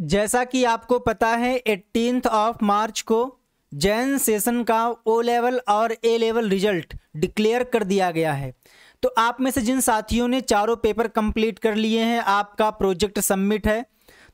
जैसा कि आपको पता है एट्टीन ऑफ मार्च को जैन सेशन का ओ लेवल और ए लेवल रिजल्ट डिक्लेयर कर दिया गया है तो आप में से जिन साथियों ने चारों पेपर कंप्लीट कर लिए हैं आपका प्रोजेक्ट सबमिट है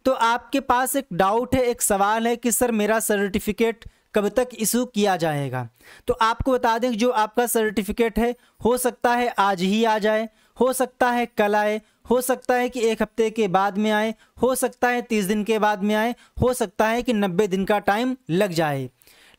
तो आपके पास एक डाउट है एक सवाल है कि सर मेरा सर्टिफिकेट कब तक इशू किया जाएगा तो आपको बता दें जो आपका सर्टिफिकेट है हो सकता है आज ही आ जाए हो सकता है कल आए हो सकता है कि एक हफ्ते के बाद में आए हो सकता है तीस दिन के बाद में आए हो सकता है कि नब्बे दिन का टाइम लग जाए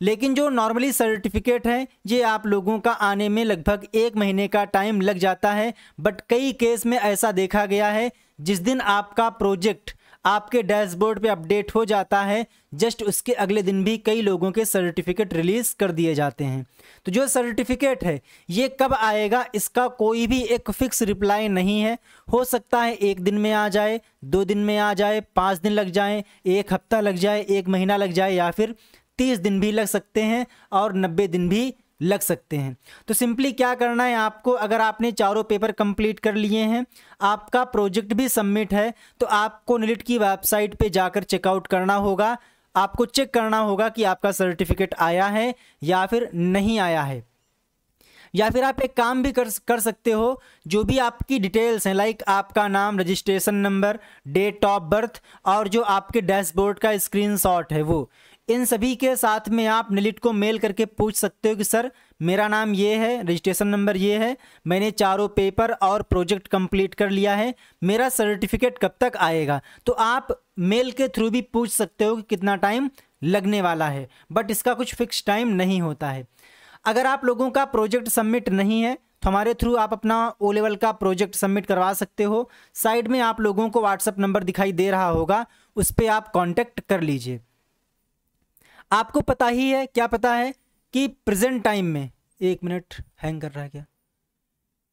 लेकिन जो नॉर्मली सर्टिफिकेट है ये आप लोगों का आने में लगभग एक महीने का टाइम लग जाता है बट कई केस में ऐसा देखा गया है जिस दिन आपका प्रोजेक्ट आपके डैशबोर्ड पे अपडेट हो जाता है जस्ट उसके अगले दिन भी कई लोगों के सर्टिफिकेट रिलीज़ कर दिए जाते हैं तो जो सर्टिफिकेट है ये कब आएगा इसका कोई भी एक फिक्स रिप्लाई नहीं है हो सकता है एक दिन में आ जाए दो दिन में आ जाए पाँच दिन लग जाए एक हफ्ता लग जाए एक महीना लग जाए या फिर तीस दिन भी लग सकते हैं और नब्बे दिन भी लग सकते हैं तो सिंपली क्या करना है आपको अगर आपने चारों पेपर कंप्लीट कर लिए हैं आपका प्रोजेक्ट भी सबमिट है तो आपको निलिट की वेबसाइट पे जाकर चेकआउट करना होगा आपको चेक करना होगा कि आपका सर्टिफिकेट आया है या फिर नहीं आया है या फिर आप एक काम भी कर कर सकते हो जो भी आपकी डिटेल्स हैं लाइक आपका नाम registration number date of birth और जो आपके डैशबोर्ड का स्क्रीनशॉट है वो इन सभी के साथ में आप निलिट को मेल करके पूछ सकते हो कि सर मेरा नाम ये है रजिस्ट्रेशन नंबर ये है मैंने चारों पेपर और प्रोजेक्ट कंप्लीट कर लिया है मेरा सर्टिफिकेट कब तक आएगा तो आप मेल के थ्रू भी पूछ सकते हो कि कितना टाइम लगने वाला है बट इसका कुछ फिक्स टाइम नहीं होता है अगर आप लोगों का प्रोजेक्ट सबमिट नहीं है तो हमारे थ्रू आप अपना ओ लेवल का प्रोजेक्ट सबमिट करवा सकते हो साइड में आप लोगों को व्हाट्सअप नंबर दिखाई दे रहा होगा उस पर आप कॉन्टैक्ट कर लीजिए आपको पता ही है क्या पता है कि प्रेजेंट टाइम में एक मिनट हैंग कर रहा है क्या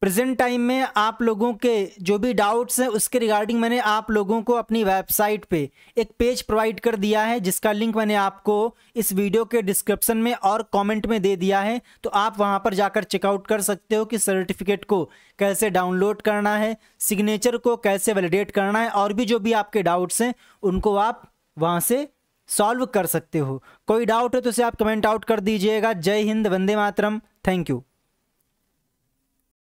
प्रेजेंट टाइम में आप लोगों के जो भी डाउट्स हैं उसके रिगार्डिंग मैंने आप लोगों को अपनी वेबसाइट पे एक पेज प्रोवाइड कर दिया है जिसका लिंक मैंने आपको इस वीडियो के डिस्क्रिप्शन में और कमेंट में दे दिया है तो आप वहां पर जाकर चेकआउट कर सकते हो कि सर्टिफिकेट को कैसे डाउनलोड करना है सिग्नेचर को कैसे वैलिडेट करना है और भी जो भी आपके डाउट्स हैं उनको आप वहाँ से सॉल्व कर सकते हो कोई डाउट हो तो उसे आप कमेंट आउट कर दीजिएगा जय हिंद वंदे मातरम थैंक यू